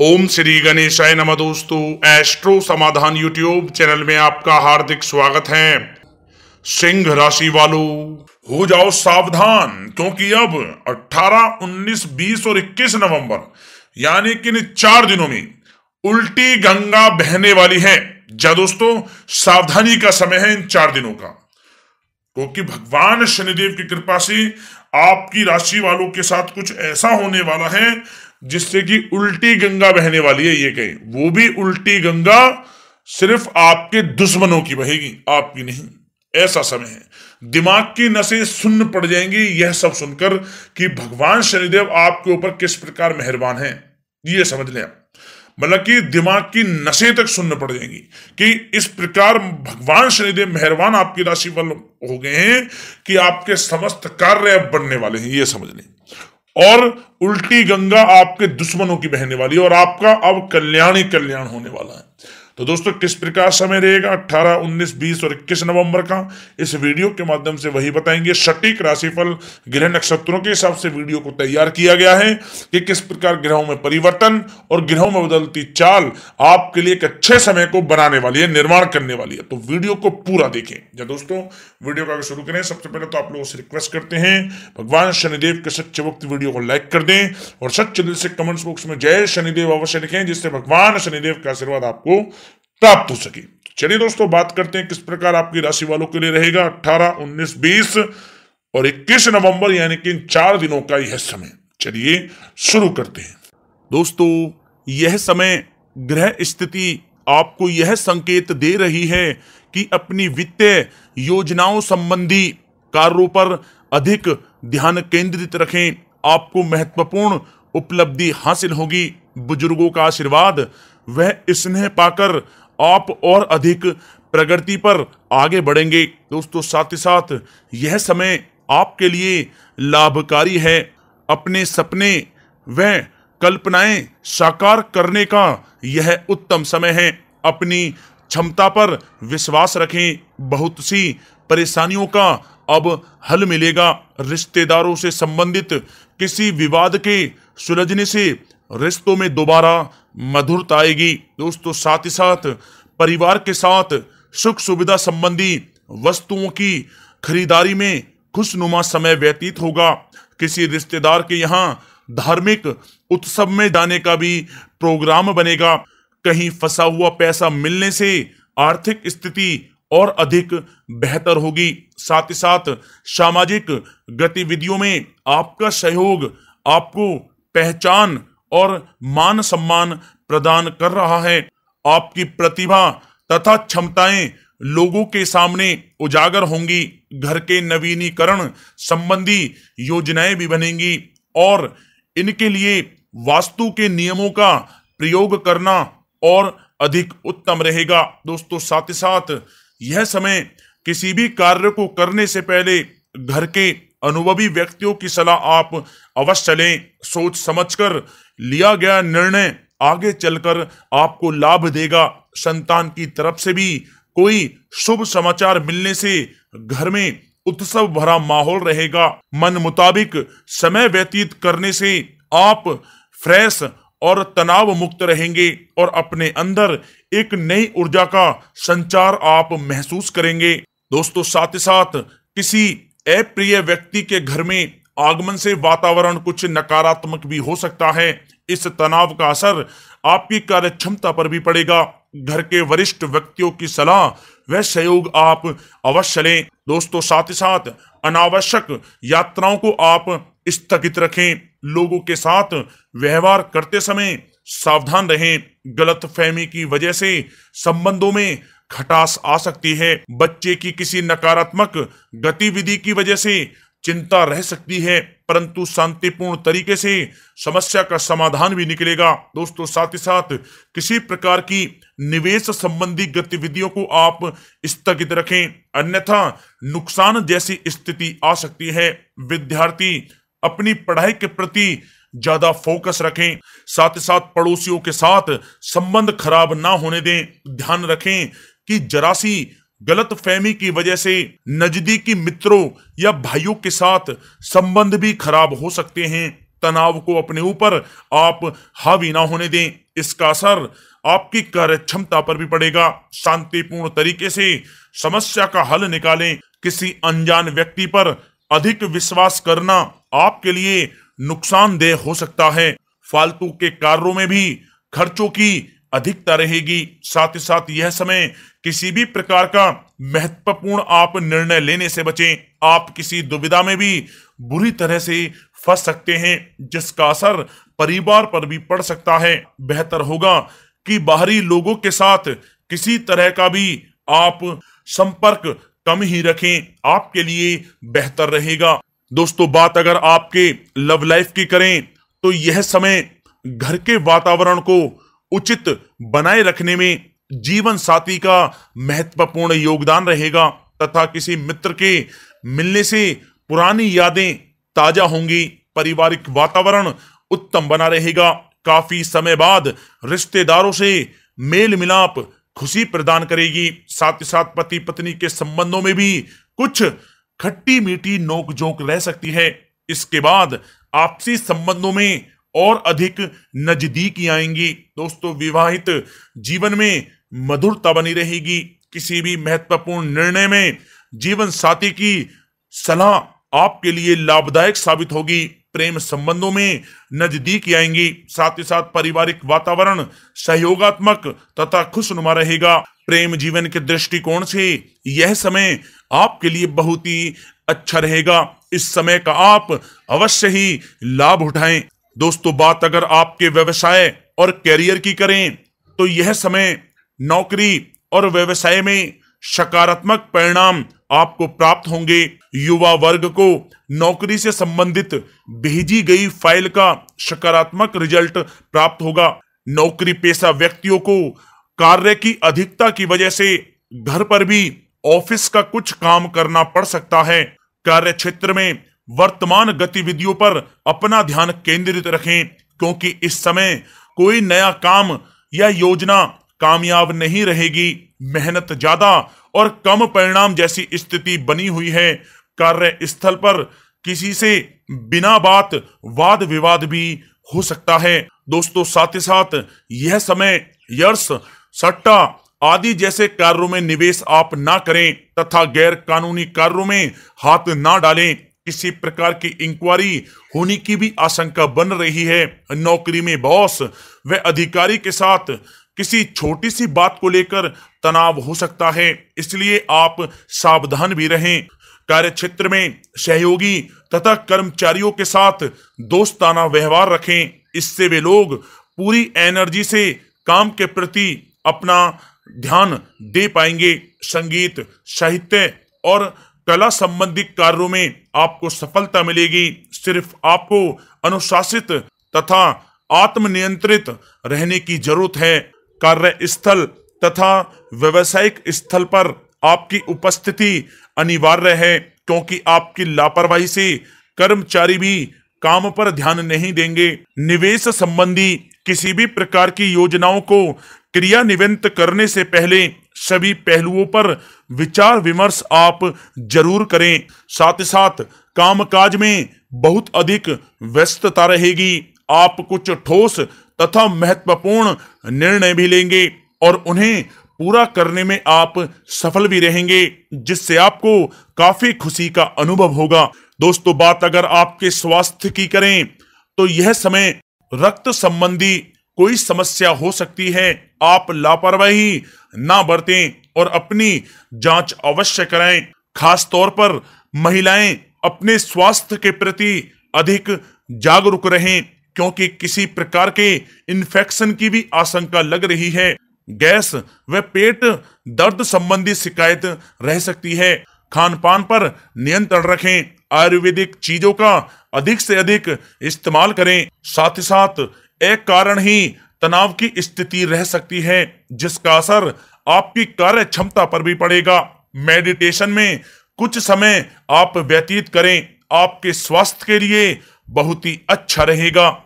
ओम श्री गणेशाय नमः दोस्तों एस्ट्रो समाधान यूट्यूब चैनल में आपका हार्दिक स्वागत है सिंह राशि वालों हो जाओ सावधान क्योंकि अब 18, 19, 20 और 21 नवंबर यानी कि इन चार दिनों में उल्टी गंगा बहने वाली है जा दोस्तों सावधानी का समय है इन चार दिनों का क्योंकि तो भगवान शनिदेव की कृपा से आपकी राशि वालों के साथ कुछ ऐसा होने वाला है जिससे कि उल्टी गंगा बहने वाली है ये कहें वो भी उल्टी गंगा सिर्फ आपके दुश्मनों की बहेगी आपकी नहीं ऐसा समय है दिमाग की नसें सुन्न पड़ जाएंगी यह सब सुनकर कि भगवान शनिदेव आपके ऊपर किस प्रकार मेहरबान है ये समझ लें आप मतलब कि दिमाग की नशे तक सुनने पड़ जाएंगी कि इस प्रकार भगवान शनिदेव मेहरबान आपकी राशि वाल हो गए हैं कि आपके समस्त कार्य बनने वाले हैं ये समझ लें और उल्टी गंगा आपके दुश्मनों की बहने वाली और आपका अब कल्याण ही कल्याण होने वाला है तो दोस्तों किस प्रकार समय रहेगा 18, 19, 20 और 21 नवंबर का इस वीडियो के माध्यम से वही बताएंगे सटीक राशिफल ग्रह नक्षत्रों के हिसाब से वीडियो को तैयार किया गया है कि किस प्रकार ग्रहों में परिवर्तन और ग्रहों में बदलती चाल आपके लिए एक अच्छे समय को बनाने वाली है निर्माण करने वाली है तो वीडियो को पूरा देखें या दोस्तों वीडियो को अगर शुरू करें सबसे पहले तो आप लोगों से रिक्वेस्ट करते हैं भगवान शनिदेव के सच्चे वक्त वीडियो को लाइक कर दें और सच्चे दिल से कमेंट्स बॉक्स में जय शनिदेव अवश्य लिखें जिससे भगवान शनिदेव का आशीर्वाद आपको प्राप्त हो सके तो चलिए दोस्तों बात करते हैं किस प्रकार आपकी राशि वालों के लिए रहेगा 18, 19, 20 और 21 नवंबर यानी कि इन चार दिनों का यह समय चलिए शुरू करते हैं दोस्तों यह समय ग्रह स्थिति आपको यह संकेत दे रही है कि अपनी वित्तीय योजनाओं संबंधी कार्यों पर अधिक ध्यान केंद्रित रखें आपको महत्वपूर्ण उपलब्धि हासिल होगी बुजुर्गों का आशीर्वाद वह स्नेह पाकर आप और अधिक प्रगति पर आगे बढ़ेंगे दोस्तों साथ ही साथ यह समय आपके लिए लाभकारी है अपने सपने व कल्पनाएं साकार करने का यह उत्तम समय है अपनी क्षमता पर विश्वास रखें बहुत सी परेशानियों का अब हल मिलेगा रिश्तेदारों से संबंधित किसी विवाद के सुलझने से रिश्तों में दोबारा मधुरता आएगी दोस्तों साथ ही साथ परिवार के साथ सुख सुविधा संबंधी वस्तुओं की खरीदारी में खुशनुमा समय व्यतीत होगा किसी रिश्तेदार के यहाँ धार्मिक उत्सव में जाने का भी प्रोग्राम बनेगा कहीं फंसा हुआ पैसा मिलने से आर्थिक स्थिति और अधिक बेहतर होगी साथ ही साथ सामाजिक गतिविधियों में आपका सहयोग आपको पहचान और मान सम्मान प्रदान कर रहा है आपकी प्रतिभा तथा क्षमताएं लोगों के सामने उजागर होंगी घर के नवीनीकरण संबंधी योजनाएं भी बनेंगी और इनके लिए वास्तु के नियमों का प्रयोग करना और अधिक उत्तम रहेगा दोस्तों साथ ही साथ यह समय किसी भी कार्य को करने से पहले घर के अनुभवी व्यक्तियों की सलाह आप अवश्य लें सोच समझकर लिया गया निर्णय आगे चलकर आपको लाभ देगा संतान की तरफ से भी कोई शुभ समाचार मिलने से घर में उत्सव भरा माहौल रहेगा मन मुताबिक समय व्यतीत करने से आप फ्रेश और तनाव मुक्त रहेंगे और अपने अंदर एक नई ऊर्जा का संचार आप महसूस करेंगे दोस्तों साथ ही साथ किसी अप्रिय व्यक्ति के घर में आगमन से वातावरण कुछ नकारात्मक भी हो सकता है इस तनाव का असर आपकी कार्य क्षमता पर भी पड़ेगा घर के वरिष्ठ व्यक्तियों की सलाह व सहयोग आप अवश्य लें दोस्तों साथ ही साथ अनावश्यक यात्राओं को आप स्थगित रखें लोगों के साथ व्यवहार करते समय सावधान रहें गलत फहमी की वजह से संबंधों में खटास आ सकती है बच्चे की किसी नकारात्मक गतिविधि की वजह से चिंता रह सकती है परंतु शांतिपूर्ण तरीके से समस्या का समाधान भी निकलेगा दोस्तों साथ ही साथ किसी प्रकार की निवेश संबंधी गतिविधियों को आप स्थगित रखें अन्यथा नुकसान जैसी स्थिति आ सकती है विद्यार्थी अपनी पढ़ाई के प्रति ज्यादा फोकस रखें साथ ही साथ पड़ोसियों के साथ संबंध खराब ना होने दें ध्यान रखें कि जरा सी गलत फहमी की वजह से नजदीकी मित्रों या भाइयों के साथ संबंध भी खराब हो सकते हैं तनाव को अपने ऊपर आप हावी ना होने दें इसका असर आपकी कार्य क्षमता पर भी पड़ेगा शांतिपूर्ण तरीके से समस्या का हल निकालें किसी अनजान व्यक्ति पर अधिक विश्वास करना आपके लिए नुकसानदेह हो सकता है फालतू के कार्यों में भी खर्चों की अधिकता रहेगी साथ ही साथ यह समय किसी भी प्रकार का महत्वपूर्ण आप निर्णय लेने से बचें आप किसी दुविधा में भी बुरी तरह से फंस सकते हैं जिसका असर परिवार पर भी पड़ सकता है बेहतर होगा कि बाहरी लोगों के साथ किसी तरह का भी आप संपर्क कम ही रखें आपके लिए बेहतर रहेगा दोस्तों बात अगर आपके लव लाइफ की करें तो यह समय घर के वातावरण को उचित बनाए रखने में जीवन साथी का महत्वपूर्ण योगदान रहेगा तथा किसी मित्र के मिलने से पुरानी यादें ताजा होंगी पारिवारिक वातावरण उत्तम बना रहेगा काफी समय बाद रिश्तेदारों से मेल मिलाप खुशी प्रदान करेगी साथ ही साथ पति पत्नी के संबंधों में भी कुछ खट्टी मीठी नोक झोंक रह सकती है इसके बाद आपसी संबंधों में और अधिक नजदीकी आएंगी दोस्तों विवाहित जीवन में मधुरता बनी रहेगी किसी भी महत्वपूर्ण निर्णय में जीवन साथी की सलाह आपके लिए लाभदायक साबित होगी प्रेम संबंधों में नजदीक आएंगी साथ ही साथ पारिवारिक वातावरण सहयोगात्मक तथा खुशनुमा रहेगा प्रेम जीवन के दृष्टिकोण से यह समय आपके लिए बहुत ही अच्छा रहेगा इस समय का आप अवश्य ही लाभ उठाएं दोस्तों बात अगर आपके व्यवसाय और कैरियर की करें तो यह समय नौकरी और व्यवसाय में सकारात्मक परिणाम आपको प्राप्त होंगे युवा वर्ग को नौकरी से संबंधित भेजी गई फाइल का सकारात्मक रिजल्ट प्राप्त होगा नौकरी पेशा व्यक्तियों को कार्य की अधिकता की वजह से घर पर भी ऑफिस का कुछ काम करना पड़ सकता है कार्य क्षेत्र में वर्तमान गतिविधियों पर अपना ध्यान केंद्रित रखें क्योंकि इस समय कोई नया काम या योजना कामयाब नहीं रहेगी मेहनत ज्यादा और कम परिणाम जैसी स्थिति बनी हुई है कार्य स्थल पर किसी से बिना बात वाद विवाद भी हो सकता है दोस्तों साथ ही साथ यह समय यर्स सट्टा आदि जैसे कार्यों में निवेश आप ना करें तथा गैर कानूनी कार्यों में हाथ ना डालें किसी प्रकार की इंक्वायरी होने की भी आशंका बन रही है नौकरी में बॉस व अधिकारी के साथ किसी छोटी सी बात को लेकर तनाव हो सकता है इसलिए आप सावधान भी रहें कार्य क्षेत्र में सहयोगी तथा कर्मचारियों के साथ दोस्ताना व्यवहार रखें इससे वे लोग पूरी एनर्जी से काम के प्रति अपना ध्यान दे पाएंगे संगीत साहित्य और कला संबंधी कार्यों में आपको सफलता मिलेगी सिर्फ आपको अनुशासित तथा आत्मनियंत्रित रहने की जरूरत है कार्य स्थल तथा व्यवसायिक स्थल पर आपकी उपस्थिति अनिवार्य है क्योंकि आपकी लापरवाही से कर्मचारी भी काम पर ध्यान नहीं देंगे निवेश संबंधी किसी भी प्रकार की योजनाओं को क्रियान्वित करने से पहले सभी पहलुओं पर विचार विमर्श आप जरूर करें साथ ही साथ कामकाज में बहुत अधिक व्यस्तता रहेगी आप कुछ ठोस तथा महत्वपूर्ण निर्णय भी लेंगे और उन्हें पूरा करने में आप सफल भी रहेंगे जिससे आपको काफी खुशी का अनुभव होगा दोस्तों बात अगर आपके स्वास्थ्य की करें तो यह समय रक्त संबंधी कोई समस्या हो सकती है आप लापरवाही ना बरतें और अपनी जांच अवश्य कराएं खास तौर पर महिलाएं अपने स्वास्थ्य के प्रति अधिक जागरूक रहें क्योंकि किसी प्रकार के इन्फेक्शन की भी आशंका लग रही है गैस व पेट दर्द संबंधी शिकायत रह सकती है खान पान पर नियंत्रण रखें आयुर्वेदिक चीजों का अधिक से अधिक इस्तेमाल करें साथ ही साथ एक कारण ही तनाव की स्थिति रह सकती है जिसका असर आपकी कार्य क्षमता पर भी पड़ेगा मेडिटेशन में कुछ समय आप व्यतीत करें आपके स्वास्थ्य के लिए बहुत ही अच्छा रहेगा